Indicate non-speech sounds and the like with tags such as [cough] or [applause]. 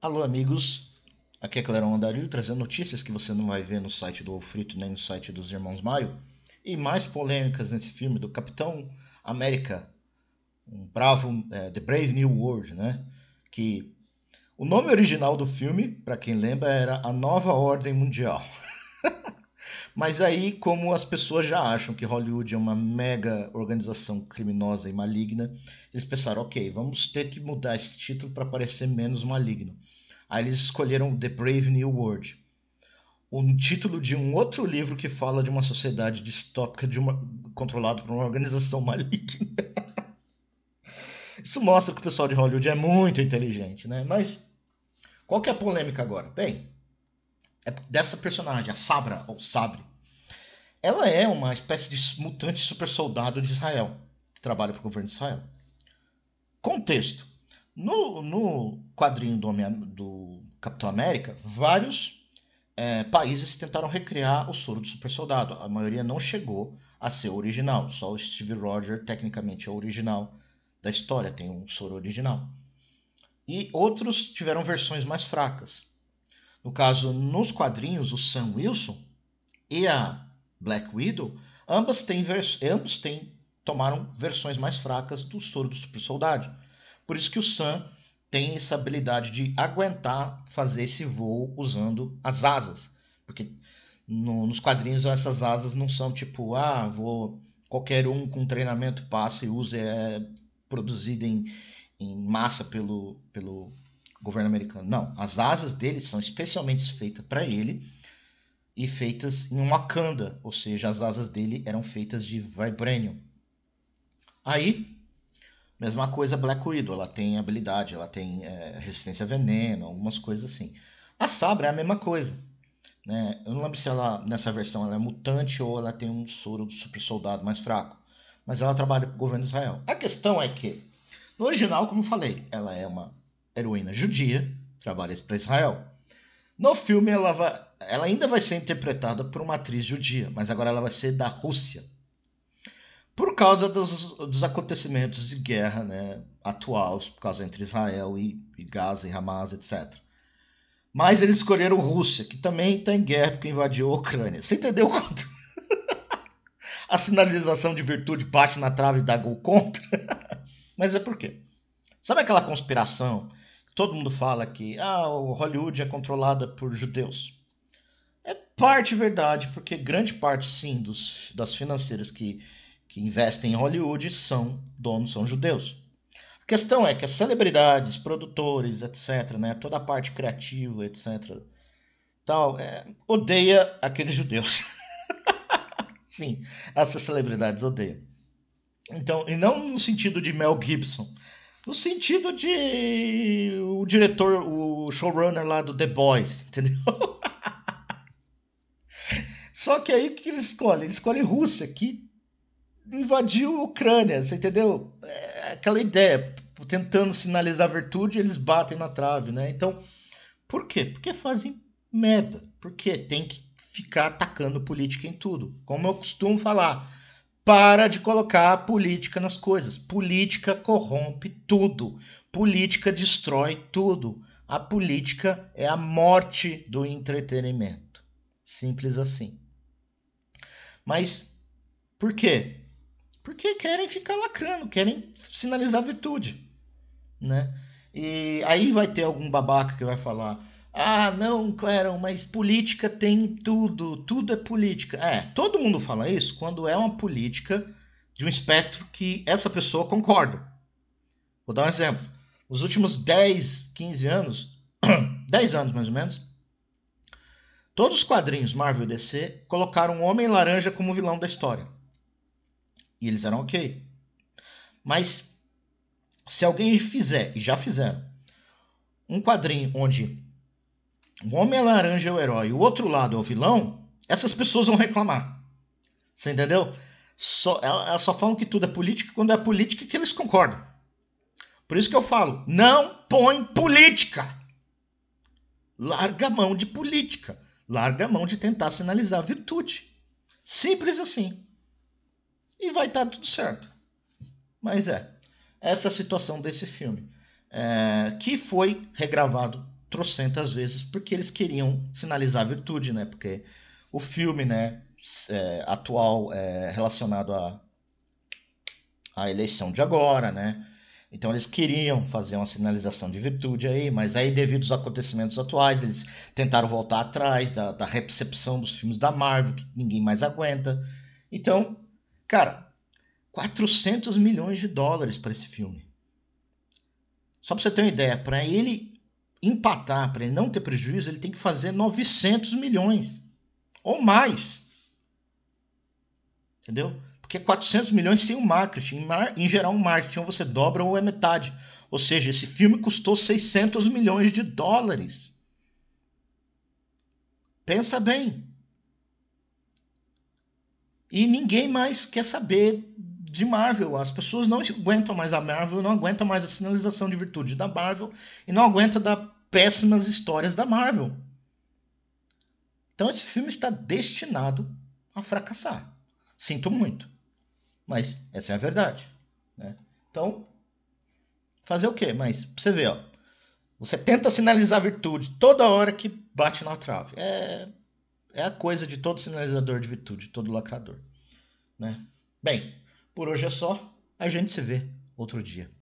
Alô, amigos. Aqui é Clarão Andarilho trazendo notícias que você não vai ver no site do Frito nem no site dos Irmãos Maio. E mais polêmicas nesse filme do Capitão América, um bravo é, The Brave New World, né? Que o nome original do filme, para quem lembra, era A Nova Ordem Mundial. [laughs] Mas aí, como as pessoas já acham que Hollywood é uma mega organização criminosa e maligna, eles pensaram, ok, vamos ter que mudar esse título para parecer menos maligno. Aí eles escolheram The Brave New World, um título de um outro livro que fala de uma sociedade distópica de uma, controlada por uma organização [laughs] maligna. Isso mostra que o pessoal de Hollywood é muito inteligente, né? Mas qual que é a polêmica agora? Bem, é dessa personagem, a Sabra, ou Sabre. Ela é uma espécie de mutante super soldado de Israel, que trabalha para o governo de Israel. Contexto. No, no quadrinho do, do, Capitão América, vários é, países tentaram recriar o soro do super soldado. A maioria não chegou a ser original. Só o Steve Rogers, tecnicamente, é o original da história, tem um soro original. E outros tiveram versões mais fracas no caso, nos quadrinhos, o Sam Wilson e a Black Widow, ambas têm ambos têm, tomaram versões mais fracas do soro do super soldado. Por isso que o Sam tem essa habilidade de aguentar fazer esse voo usando as asas. Porque no, nos quadrinhos essas asas não são tipo, ah, vou qualquer um com treinamento passa e usa, é produzida em, em massa pelo, pelo governo americano. Não, as asas dele são especialmente feitas para ele e feitas em Wakanda, ou seja, as asas dele eram feitas de vibranium. Aí, mesma coisa Black Widow, ela tem habilidade, ela tem é, resistência a veneno, algumas coisas assim. A Sabra é a mesma coisa. Né? Eu não lembro se ela, nessa versão, ela é mutante ou ela tem um soro do super soldado mais fraco. Mas ela trabalha para o governo de Israel. A questão é que, no original, como eu falei, ela é uma heroína judia, trabalha para Israel. No filme, ela, vai, ela ainda vai ser interpretada por uma atriz judia, mas agora ela vai ser da Rússia. Por causa dos, dos acontecimentos de guerra né, atuais, por causa entre Israel e, e Gaza e Hamas, etc. Mas eles escolheram Rússia, que também está em guerra porque invadiu a Ucrânia. Você entendeu quanto? [laughs] a sinalização de virtude bate na trave e dá gol contra? [laughs] Mas é por quê? Sabe aquela conspiração todo mundo fala que ah, Hollywood é controlada por judeus. É parte verdade, porque grande parte, sim, dos, das financeiras que, que investem em Hollywood são donos, são judeus. A questão é que as celebridades, produtores, etc., né, toda a parte criativa, etc., tal, é, odeia aqueles judeus. [laughs] sim, essas celebridades odeiam. Então, e não no sentido de Mel Gibson, no sentido de o diretor, o showrunner lá do The Boys, [laughs] entendeu? Só que aí o que eles escolhem? Ele escolhem Rússia, que invadiu a Ucrânia, você entendeu? É aquela ideia, tentando sinalizar a virtude, eles batem na trave, né? Então, por quê? Porque fazem merda, porque tem que ficar atacando política em tudo. Como eu costumo falar, para de colocar a política nas coisas. Política corrompe tudo. Política destrói tudo. A política é a morte do entretenimento. Simples assim. Mas por quê? Porque querem ficar lacrando, querem sinalizar virtude, né? E aí vai ter algum babaca que vai falar: ah, não, Claro, mas política tem tudo, tudo é política. É, todo mundo fala isso quando é uma política de um espectro que essa pessoa concorda. Vou dar um exemplo. Nos últimos 10, 15 anos, 10 [coughs] anos mais ou menos, todos os quadrinhos Marvel e DC colocaram o um Homem Laranja como vilão da história. E eles eram ok. Mas se alguém fizer, e já fizeram, um quadrinho onde o homem é laranja é o herói, o outro lado é o vilão, essas pessoas vão reclamar. Você entendeu? Só, elas só falam que tudo é política quando é política que eles concordam. Por isso que eu falo, não põe política. Larga a mão de política. Larga a mão de tentar sinalizar virtude. Simples assim. E vai estar tá tudo certo. Mas é, essa é a situação desse filme. É, que foi regravado trocentas vezes, porque eles queriam sinalizar virtude, né? Porque o filme, né, é, atual é, relacionado à, à eleição de agora, né? Então eles queriam fazer uma sinalização de virtude aí, mas aí devido aos acontecimentos atuais, eles tentaram voltar atrás da, da recepção dos filmes da Marvel, que ninguém mais aguenta. Então, cara, 400 milhões de dólares para esse filme. Só para você ter uma ideia, para ele empatar, para ele não ter prejuízo, ele tem que fazer 900 milhões ou mais. Entendeu? Porque 400 milhões sem o marketing. Em geral, um marketing ou você dobra ou é metade. Ou seja, esse filme custou 600 milhões de dólares. Pensa bem. E ninguém mais quer saber de Marvel. As pessoas não aguentam mais a Marvel, não aguentam mais a sinalização de virtude da Marvel e não aguentam das péssimas histórias da Marvel. Então esse filme está destinado a fracassar. Sinto muito, mas essa é a verdade. Né? Então, fazer o quê? Mas você vê, ó, você tenta sinalizar virtude toda hora que bate na trave. É, é a coisa de todo sinalizador de virtude, todo lacrador. Né? Bem, por hoje é só. A gente se vê outro dia.